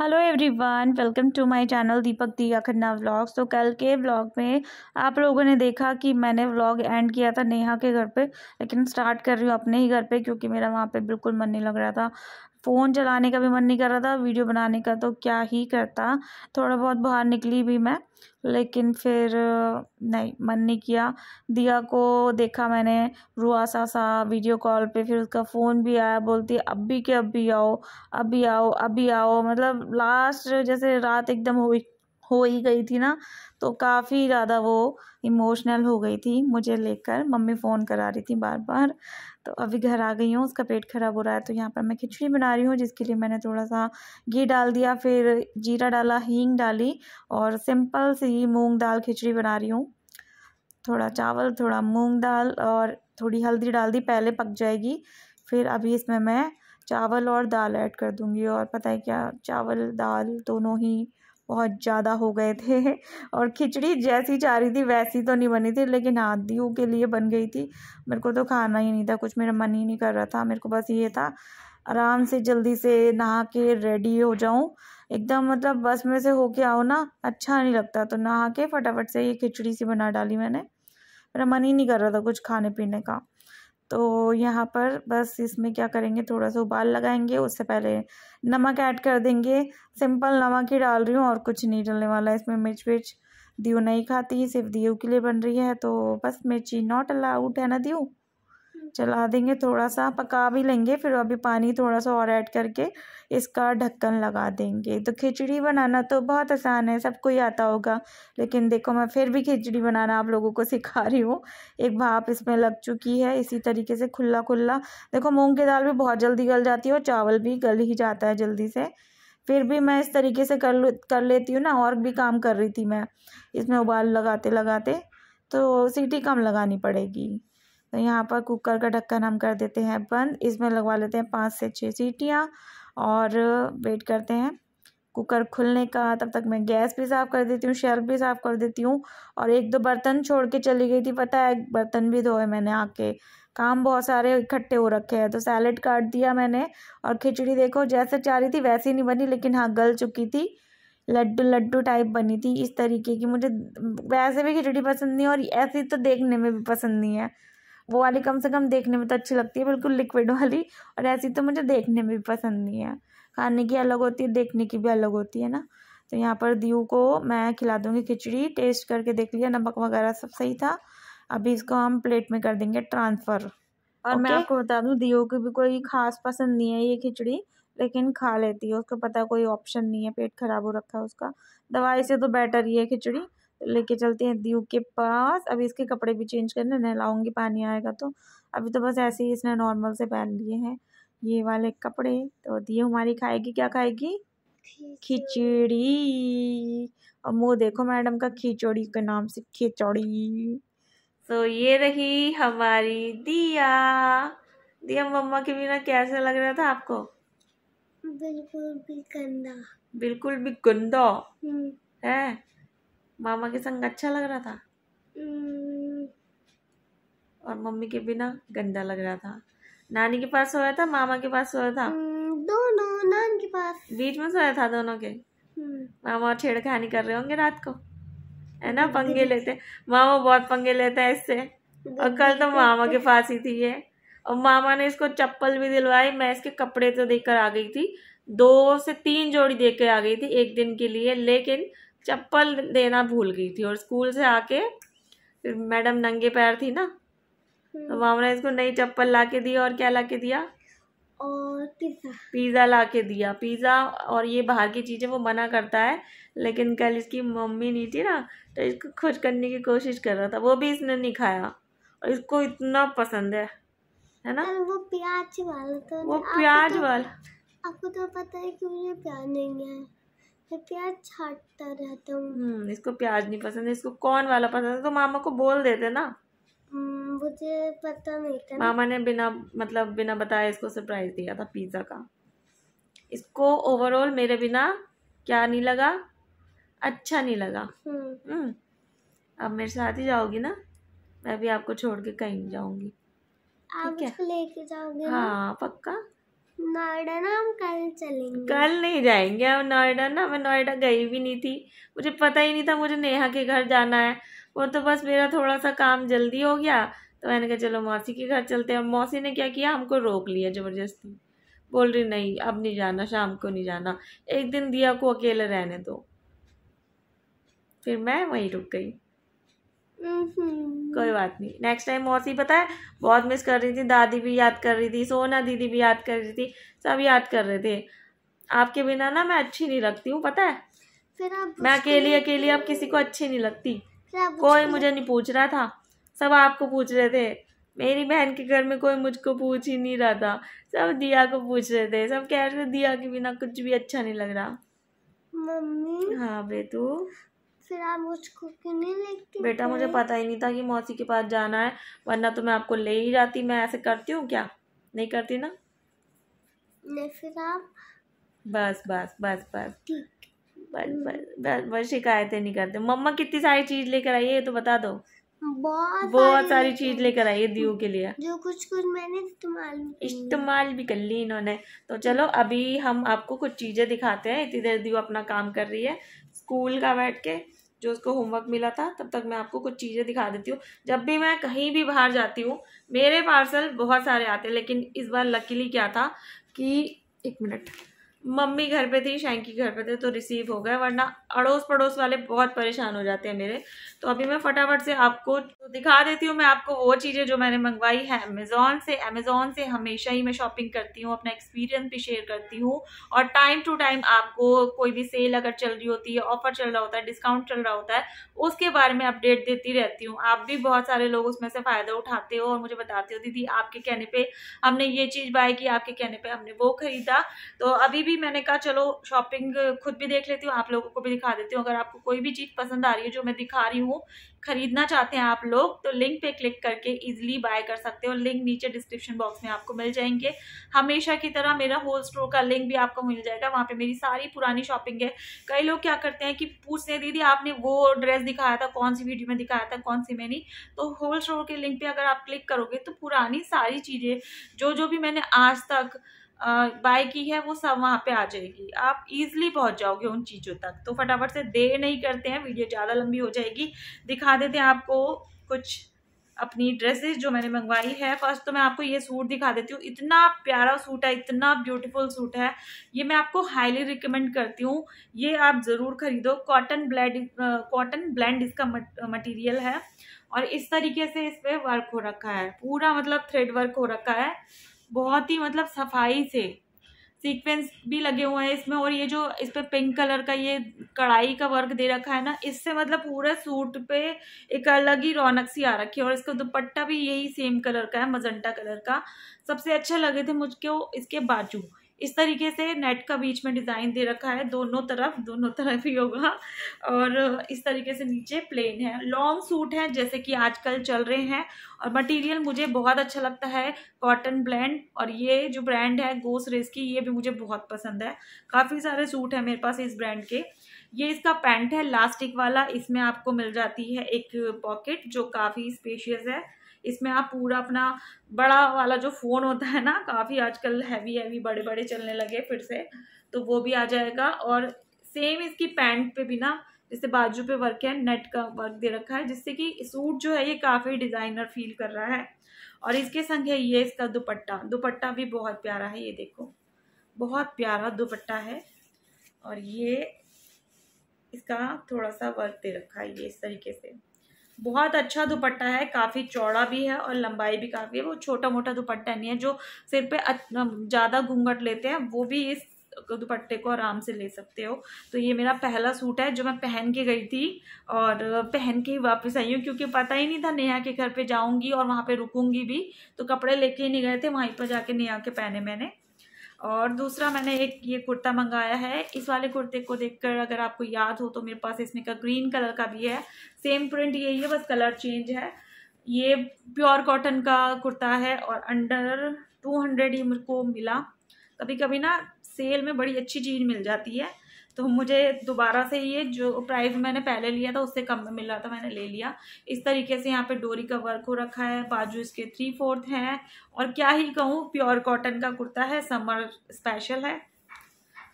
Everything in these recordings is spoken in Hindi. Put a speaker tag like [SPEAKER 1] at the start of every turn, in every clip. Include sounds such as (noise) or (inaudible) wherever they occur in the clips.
[SPEAKER 1] Hello everyone welcome to my channel Deepak Diya Khanna vlogs तो कल के व्लॉग में आप लोगों ने देखा कि मैंने व्लॉग एंड किया था नेहा के घर पे लेकिन स्टार्ट कर रही हूँ अपने ही घर पे क्योंकि मेरा वहाँ पे बिल्कुल मन नहीं लग रहा था फ़ोन चलाने का भी मन नहीं कर रहा था वीडियो बनाने का तो क्या ही करता थोड़ा बहुत बाहर निकली भी मैं लेकिन फिर नहीं मन नहीं किया दिया को देखा मैंने रुआसा सा वीडियो कॉल पे फिर उसका फ़ोन भी आया बोलती अभी के अभी आओ अभी आओ अभी आओ मतलब लास्ट जैसे रात एकदम हो हो ही गई थी ना तो काफ़ी ज़्यादा वो इमोशनल हो गई थी मुझे लेकर मम्मी फ़ोन करा रही थी बार बार तो अभी घर आ गई हूँ उसका पेट ख़राब हो रहा है तो यहाँ पर मैं खिचड़ी बना रही हूँ जिसके लिए मैंने थोड़ा सा घी डाल दिया फिर जीरा डाला हींग डाली और सिंपल सी मूंग दाल खिचड़ी बना रही हूँ थोड़ा चावल थोड़ा मूंग दाल और थोड़ी हल्दी डाल दी पहले पक जाएगी फिर अभी इसमें मैं चावल और दाल ऐड कर दूँगी और पता है क्या चावल दाल दोनों ही बहुत ज़्यादा हो गए थे (laughs) और खिचड़ी जैसी चाह रही थी वैसी तो नहीं बनी थी लेकिन आदियों के लिए बन गई थी मेरे को तो खाना ही नहीं था कुछ मेरा मन ही नहीं कर रहा था मेरे को बस ये था आराम से जल्दी से नहा के रेडी हो जाऊँ एकदम मतलब बस में से होके आओ ना अच्छा नहीं लगता तो नहा के फटाफट से ये खिचड़ी सी बना डाली मैंने मेरा मन ही नहीं कर रहा था कुछ खाने पीने का तो यहाँ पर बस इसमें क्या करेंगे थोड़ा सा उबाल लगाएंगे उससे पहले नमक ऐड कर देंगे सिंपल नमक ही डाल रही हूँ और कुछ नहीं डलने वाला है इसमें मिर्च विर्च दियो नहीं खाती सिर्फ दियो के लिए बन रही है तो बस मिर्ची नॉट अलाउड है ना दियो चला देंगे थोड़ा सा पका भी लेंगे फिर अभी पानी थोड़ा सा और ऐड करके इसका ढक्कन लगा देंगे तो खिचड़ी बनाना तो बहुत आसान है सबको ही आता होगा लेकिन देखो मैं फिर भी खिचड़ी बनाना आप लोगों को सिखा रही हूँ एक भाप इसमें लग चुकी है इसी तरीके से खुला खुला देखो मूँग की दाल भी बहुत जल्दी गल जाती है और चावल भी गल ही जाता है जल्दी से फिर भी मैं इस तरीके से कर लू कर लेती हूँ ना और भी काम कर रही थी मैं इसमें उबाल लगाते लगाते तो सीटी कम लगानी पड़ेगी तो यहाँ पर कुकर का ढक्कन हम कर देते हैं बंद इसमें लगवा लेते हैं पाँच से छः सीटियाँ और वेट करते हैं कुकर खुलने का तब तक मैं गैस भी साफ़ कर देती हूँ शेल्फ भी साफ़ कर देती हूँ और एक दो बर्तन छोड़ के चली गई थी पता है बर्तन भी धोए मैंने आके काम बहुत सारे इकट्ठे हो रखे हैं तो सैलड काट दिया मैंने और खिचड़ी देखो जैसे चाह रही थी वैसी नहीं बनी लेकिन हाँ गल चुकी थी लड्डू लड्डू टाइप बनी थी इस तरीके की मुझे वैसे भी खिचड़ी पसंद नहीं और ऐसी तो देखने में भी पसंद नहीं है वो वाली कम से कम देखने में तो अच्छी लगती है बिल्कुल लिक्विड वाली और ऐसी तो मुझे देखने में भी पसंद नहीं है खाने की अलग होती है देखने की भी अलग होती है ना तो यहाँ पर दीव को मैं खिला दूँगी खिचड़ी टेस्ट करके देख लिया नमक वगैरह सब सही था अभी इसको हम प्लेट में कर देंगे ट्रांसफ़र और okay. मैं आपको बता दूँ दीव की भी कोई खास पसंद नहीं है ये खिचड़ी लेकिन खा लेती है उसको पता कोई ऑप्शन नहीं है पेट खराब हो रखा है उसका दवाई से तो बेटर ही है खिचड़ी लेके चलते हैं दीव के पास अभी इसके कपड़े भी चेंज करने नहलाऊंगी पानी आएगा तो अभी तो बस ऐसे ही इसने नॉर्मल से पहन लिए हैं ये वाले कपड़े तो दिए हमारी खाएगी क्या खाएगी खिचड़ी और मुँह देखो मैडम का खिचौड़ी के नाम से खिचौड़ी तो ये रही हमारी दिया दिया मम्मा के बिना कैसा लग रहा था आपको बिल्कुल भी गंदा बिल्कुल भी गंदा हम्म। है मामा के संग अच्छा लग रहा था हम्म। और मम्मी के बिना गंदा लग रहा था नानी के पास सोया था मामा के पास सोया था हम्म, दोनों नानी के पास बीच में सोया था दोनों के हम्म। मामा छेड़खानी कर रहे होंगे रात को है ना हाँ, पंगे लेते मामा बहुत पंगे लेता है इससे और कल तो मामा के पास ही थी ये और मामा ने इसको चप्पल भी दिलवाई मैं इसके कपड़े तो देकर आ गई थी दो से तीन जोड़ी देकर आ गई थी एक दिन के लिए लेकिन चप्पल देना भूल गई थी और स्कूल से आके फिर मैडम नंगे पैर थी ना तो मामा हम्म। ने इसको नई चप्पल ला के दी और क्या ला के दिया और पिज़्ज़ा पिज़्ज़ा ला के दिया पिज़्ज़ा और ये बाहर की चीज़ें वो मना करता है लेकिन कल इसकी मम्मी नहीं थी ना तो इसको खुश करने की कोशिश कर रहा था वो भी इसने नहीं खाया और इसको इतना पसंद है है ना वो प्याज वाला तो वो प्याज तो- वाला आपको तो पता है कि मुझे प्याज नहीं है मैं प्याज छाटता रहता हूँ हम्म, इसको प्याज नहीं पसंद है इसको कौन वाला पसंद है तो मामा को बोल देते ना हम्म, मुझे पता नहीं था मामा ने बिना मतलब बिना बताए इसको सरप्राइज दिया था पिज़्ज़ा का इसको ओवरऑल मेरे बिना क्या नहीं लगा अच्छा नहीं लगा हम्म।, हम्म अब मेरे साथ ही जाओगी ना मैं भी आपको छोड़ के कहीं जाऊंगी आप लेके जाओगे हाँ पक्का नोएडा ना हम कल चलेंगे कल नहीं जाएंगे हम नोएडा ना मैं नोएडा गई भी नहीं थी मुझे पता ही नहीं था मुझे नेहा के घर जाना है वो तो बस मेरा थोड़ा सा काम जल्दी हो गया तो मैंने कहा चलो मौसी के घर चलते हैं मौसी ने क्या किया हमको रोक लिया ज़बरदस्ती बोल रही नहीं अब नहीं जाना शाम को नहीं जाना एक दिन दिया को अकेले रहने दो फिर मैं वहीं रुक गई हम्म। कोई बात नहीं नेक्स्ट टाइम मौसी पता है बहुत मिस कर रही थी दादी भी याद कर रही थी सोना दीदी भी याद कर रही थी सब याद कर रहे थे आपके बिना ना मैं अच्छी नहीं लगती हूँ पता है फिर आप मैं अकेली अकेली अब किसी को अच्छी नहीं लगती कोई मुझे नहीं पूछ रहा था सब आपको पूछ रहे थे मेरी बहन के घर में कोई मुझको पूछ ही नहीं रहा था सब दिया को पूछ रहे थे सब कह रहे थे दिया के बिना कुछ भी अच्छा नहीं लग रहा मम्मी हाँ बेटू फिर आप मुझको क्यों नहीं लेती बेटा मुझे पता ही नहीं था कि मौसी के पास जाना है वरना तो मैं आपको ले ही जाती मैं ऐसे करती हूँ क्या नहीं करती ना नहीं फिर आप बस बस बस बस हम्म। बस बस बस शिकायतें नहीं करते मम्मा कितनी सारी चीज़ लेकर आई है ये तो बता दो बहुत बहुत सारी चीज लेकर आई है दीव के लिए जो कुछ कुछ मैंने इस्तेमाल इस्तेमाल भी कर ली इन्होंने तो चलो अभी हम आपको कुछ चीजें दिखाते हैं इतनी देर दीव अपना काम कर रही है स्कूल का बैठ के जो उसको होमवर्क मिला था तब तक मैं आपको कुछ चीज़ें दिखा देती हूँ जब भी मैं कहीं भी बाहर जाती हूँ मेरे पार्सल बहुत सारे आते हैं लेकिन इस बार लकीली क्या था कि एक मिनट मम्मी घर पे थी शैंकी घर पे थे तो रिसीव हो गए वरना अड़ोस पड़ोस वाले बहुत परेशान हो जाते हैं मेरे तो अभी मैं फटाफट से आपको दिखा देती हूँ मैं आपको वो चीज़ें जो मैंने मंगवाई है अमेज़ोन से अमेज़ोन से हमेशा ही मैं शॉपिंग करती हूँ अपना एक्सपीरियंस भी शेयर करती हूँ और टाइम टू टाइम आपको कोई भी सेल अगर चल रही होती है ऑफर चल रहा होता है डिस्काउंट चल रहा होता है उसके बारे में अपडेट देती रहती हूँ आप भी बहुत सारे लोग उसमें से फ़ायदा उठाते हो और मुझे बताते हो दीदी आपके कहने पर हमने ये चीज़ बाय की आपके कहने पर हमने वो खरीदा तो अभी भी भी मैंने कहा चलो शॉपिंग खुद भी देख लेती हूँ आप लोगों को भी दिखा देती हूँ अगर आपको कोई भी चीज़ पसंद आ रही है जो मैं दिखा रही हूँ खरीदना चाहते हैं आप लोग तो लिंक पे क्लिक करके इजीली बाय कर सकते हो लिंक नीचे डिस्क्रिप्शन बॉक्स में आपको मिल जाएंगे हमेशा की तरह मेरा होल स्टोर का लिंक भी आपको मिल जाएगा वहाँ पर मेरी सारी पुरानी शॉपिंग है कई लोग क्या करते हैं कि पूछते हैं दीदी आपने वो ड्रेस दिखाया था कौन सी वीडियो में दिखाया था कौन सी मैंने तो होल स्टोर के लिंक पर अगर आप क्लिक करोगे तो पुरानी सारी चीज़ें जो जो भी मैंने आज तक बाय की है वो सब वहाँ पे आ जाएगी आप इजीली पहुँच जाओगे उन चीज़ों तक तो फटाफट से देर नहीं करते हैं वीडियो ज़्यादा लंबी हो जाएगी दिखा देते हैं आपको कुछ अपनी ड्रेसेस जो मैंने मंगवाई है फर्स्ट तो मैं आपको ये सूट दिखा देती हूँ इतना प्यारा सूट है इतना ब्यूटीफुल सूट है ये मैं आपको हाईली रिकमेंड करती हूँ ये आप ज़रूर खरीदो कॉटन ब्लैंड कॉटन ब्लैंड इसका मटेरियल है और इस तरीके से इस पर वर्क हो रखा है पूरा मतलब थ्रेड वर्क हो रखा है बहुत ही मतलब सफाई से सीक्वेंस भी लगे हुए हैं इसमें और ये जो इस पर पिंक कलर का ये कढ़ाई का वर्क दे रखा है ना इससे मतलब पूरे सूट पे एक अलग ही रौनक सी आ रखी है और इसका दुपट्टा भी यही सेम कलर का है मजंटा कलर का सबसे अच्छा लगे थे मुझको इसके बाजू इस तरीके से नेट का बीच में डिज़ाइन दे रखा है दोनों तरफ दोनों तरफ ही होगा और इस तरीके से नीचे प्लेन है लॉन्ग सूट है जैसे कि आजकल चल रहे हैं और मटेरियल मुझे बहुत अच्छा लगता है कॉटन ब्लेंड और ये जो ब्रांड है गोस रेस की ये भी मुझे बहुत पसंद है काफ़ी सारे सूट हैं मेरे पास इस ब्रांड के ये इसका पैंट है लास्टिक वाला इसमें आपको मिल जाती है एक पॉकेट जो काफ़ी स्पेशियस है इसमें आप पूरा अपना बड़ा वाला जो फ़ोन होता है ना काफ़ी आजकल हैवी हैवी बड़े बड़े चलने लगे फिर से तो वो भी आ जाएगा और सेम इसकी पैंट पे भी ना जैसे बाजू पे वर्क है नेट का वर्क दे रखा है जिससे कि सूट जो है ये काफ़ी डिज़ाइनर फील कर रहा है और इसके संग है ये इसका दुपट्टा दुपट्टा भी बहुत प्यारा है ये देखो बहुत प्यारा दुपट्टा है और ये इसका थोड़ा सा वर्क दे रखा है ये इस तरीके से बहुत अच्छा दुपट्टा है काफ़ी चौड़ा भी है और लंबाई भी काफ़ी है वो छोटा मोटा दुपट्टा नहीं है जो सिर पे ज़्यादा घूंघट लेते हैं वो भी इस दुपट्टे को आराम से ले सकते हो तो ये मेरा पहला सूट है जो मैं पहन के गई थी और पहन के ही वापस आई हूँ क्योंकि पता ही नहीं था नेहा के घर पे जाऊँगी और वहाँ पे रुकूँगी भी तो कपड़े लेके ही नहीं गए थे वहीं पर जाके नेहा के पहने मैंने और दूसरा मैंने एक ये कुर्ता मंगाया है इस वाले कुर्ते को देखकर अगर आपको याद हो तो मेरे पास इसमें का ग्रीन कलर का भी है सेम प्रिंट यही है बस कलर चेंज है ये प्योर कॉटन का कुर्ता है और अंडर टू हंड्रेड ही मेरे को मिला कभी कभी ना सेल में बड़ी अच्छी चीज़ मिल जाती है तो मुझे दोबारा से ये जो प्राइस मैंने पहले लिया था उससे कम में मिल रहा था मैंने ले लिया इस तरीके से यहाँ पे डोरी का वर्क हो रखा है बाजू इसके थ्री फोर्थ हैं और क्या ही कहूँ प्योर कॉटन का कुर्ता है समर स्पेशल है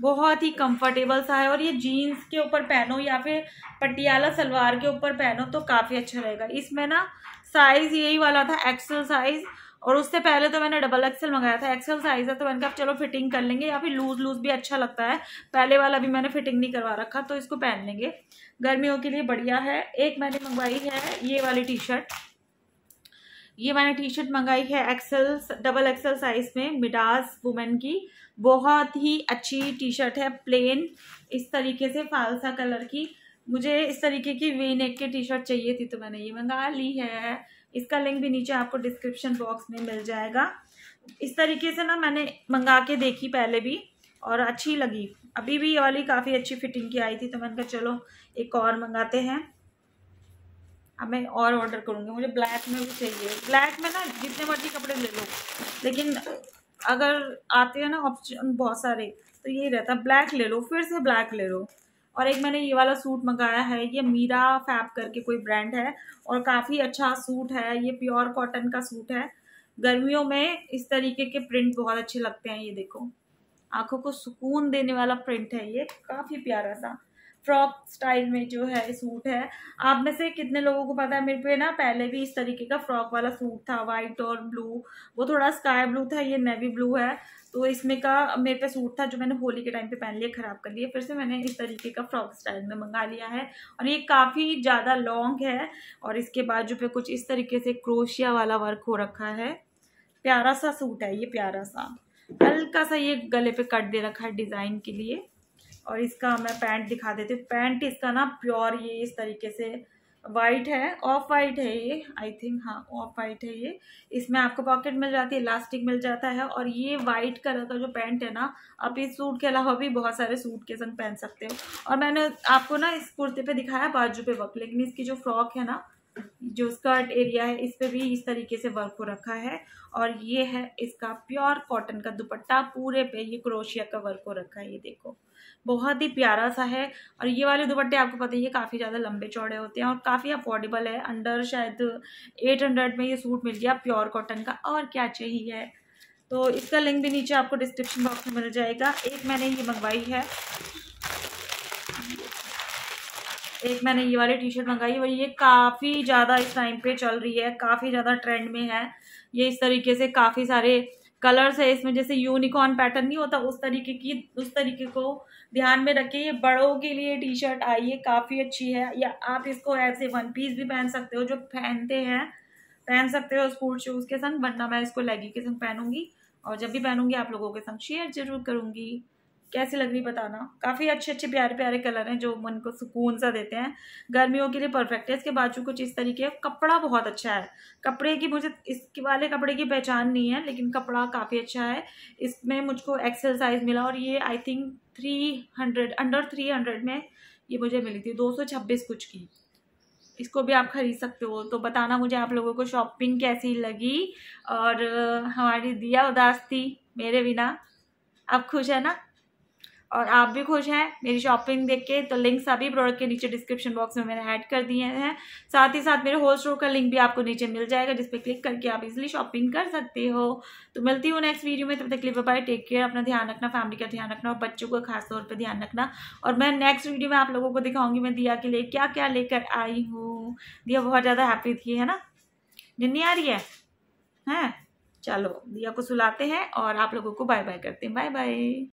[SPEAKER 1] बहुत ही कंफर्टेबल सा है और ये जीन्स के ऊपर पहनो या फिर पटियाला सलवार के ऊपर पहनो तो काफ़ी अच्छा रहेगा इसमें ना साइज़ यही वाला था एक्सल साइज़ और उससे पहले तो मैंने डबल एक्सेल मंगाया था एक्सेल साइज है तो मैंने कहा चलो फिटिंग कर लेंगे या फिर लूज लूज भी अच्छा लगता है पहले वाला भी मैंने फिटिंग नहीं करवा रखा तो इसको पहन लेंगे गर्मियों के लिए बढ़िया है एक मैंने मंगवाई है ये वाली टी शर्ट ये मैंने टी शर्ट मंगाई है एक्सेल डबल एक्सेल साइज में मिडास वुमेन की बहुत ही अच्छी टी शर्ट है प्लेन इस तरीके से फालसा कलर की मुझे इस तरीके की वी नेक की टी शर्ट चाहिए थी तो मैंने ये मंगा ली है इसका लिंक भी नीचे आपको डिस्क्रिप्शन बॉक्स में मिल जाएगा इस तरीके से ना मैंने मंगा के देखी पहले भी और अच्छी लगी अभी भी ये वाली काफ़ी अच्छी फिटिंग की आई थी तो मैंने कहा चलो एक और मंगाते हैं अब मैं और ऑर्डर करूँगी मुझे ब्लैक में भी चाहिए ब्लैक में ना जितने मर्जी कपड़े ले लो लेकिन अगर आते हैं ना ऑप्शन बहुत सारे तो यही रहता ब्लैक ले लो फिर से ब्लैक ले लो और एक मैंने ये वाला सूट मंगाया है ये मीरा फैब करके कोई ब्रांड है और काफ़ी अच्छा सूट है ये प्योर कॉटन का सूट है गर्मियों में इस तरीके के प्रिंट बहुत अच्छे लगते हैं ये देखो आंखों को सुकून देने वाला प्रिंट है ये काफ़ी प्यारा सा फ्रॉक स्टाइल में जो है सूट है आप में से कितने लोगों को पता है मेरे पे ना पहले भी इस तरीके का फ्रॉक वाला सूट था वाइट और ब्लू वो थोड़ा स्काई ब्लू था ये नेवी ब्लू है तो इसमें का मेरे पे सूट था जो मैंने होली के टाइम पे पहन लिया ख़राब कर लिया फिर से मैंने इस तरीके का फ्रॉक स्टाइल में मंगा लिया है और ये काफ़ी ज़्यादा लॉन्ग है और इसके बाद जो पे कुछ इस तरीके से क्रोशिया वाला वर्क हो रखा है प्यारा सा सूट है ये प्यारा सा हल्का सा ये गले पे कट दे रखा है डिज़ाइन के लिए और इसका मैं पैंट दिखा देती हूँ पैंट इसका ना प्योर ये इस तरीके से वाइट है ऑफ वाइट है ये आई थिंक हाँ ऑफ वाइट है ये इसमें आपको पॉकेट मिल जाती है इलास्टिक मिल जाता है और ये वाइट कलर का जो पैंट है ना आप इस सूट के अलावा भी बहुत सारे सूट के संग पहन सकते हो और मैंने आपको ना इस कुर्ते पे दिखाया बाजू पे वक्त लेकिन इसकी जो फ्रॉक है ना जो स्कर्ट एरिया है इस पर भी इस तरीके से वर्क हो रखा है और ये है इसका प्योर कॉटन का दुपट्टा पूरे पे ये क्रोशिया का वर्क हो रखा है ये देखो बहुत ही प्यारा सा है और ये वाले दुपट्टे आपको पता ही है काफ़ी ज़्यादा लंबे चौड़े होते हैं और काफ़ी अफोर्डेबल है अंडर शायद एट हंड्रेड में ये सूट मिल गया प्योर कॉटन का और क्या चाहिए है तो इसका लिंक भी नीचे आपको डिस्क्रिप्शन बॉक्स में मिल जाएगा एक मैंने ये मंगवाई है एक मैंने ये वाली टी शर्ट मंगाई और ये काफ़ी ज़्यादा इस टाइम पे चल रही है काफ़ी ज़्यादा ट्रेंड में है ये इस तरीके से काफ़ी सारे कलर्स है इसमें जैसे यूनिकॉर्न पैटर्न नहीं होता उस तरीके की उस तरीके को ध्यान में रखिए ये बड़ों के लिए टी शर्ट आई है काफ़ी अच्छी है या आप इसको एज ए वन पीस भी पहन सकते हो जो पहनते हैं पहन सकते हो स्पोर्ट शूज़ के संग वरना मैं इसको लेगी के संग पहनूंगी और जब भी पहनूंगी आप लोगों के संग शेयर जरूर करूंगी कैसी लग रही बताना काफ़ी अच्छे अच्छे प्यारे प्यारे कलर हैं जो मन को सुकून सा देते हैं गर्मियों के लिए परफेक्ट है इसके बाजू कुछ इस तरीके कपड़ा बहुत अच्छा है कपड़े की मुझे इसके वाले कपड़े की पहचान नहीं है लेकिन कपड़ा काफ़ी अच्छा है इसमें मुझको एक्सेल साइज़ मिला और ये I think three hundred under three hundred में ये मुझे मिली थी दो सौ छब्बीस कुछ की इसको भी आप खरीद सकते हो तो बताना मुझे आप लोगों को शॉपिंग कैसी लगी और हमारी दिया उदास थी मेरे बिना आप खुश है ना और आप भी खुश हैं मेरी शॉपिंग देख के तो लिंक सभी प्रोडक्ट के नीचे डिस्क्रिप्शन बॉक्स में मैंने ऐड कर दिए हैं साथ ही साथ मेरे होल स्टोर का लिंक भी आपको नीचे मिल जाएगा जिसपे क्लिक करके आप इजिली शॉपिंग कर सकते हो तो मिलती हूँ नेक्स्ट वीडियो में तब तक क्लिप बाय टेक केयर अपना ध्यान रखना फैमिली का ध्यान रखना और बच्चों का खास तौर पर ध्यान रखना और मैं नेक्स्ट वीडियो में आप लोगों को दिखाऊंगी मैं दिया के लिए क्या क्या लेकर आई हूँ दिया बहुत ज़्यादा हैप्पी थी है ना निन्नी आ रही है हैं चलो दिया को सुलाते हैं और आप लोगों को बाय बाय करते हैं बाय बाय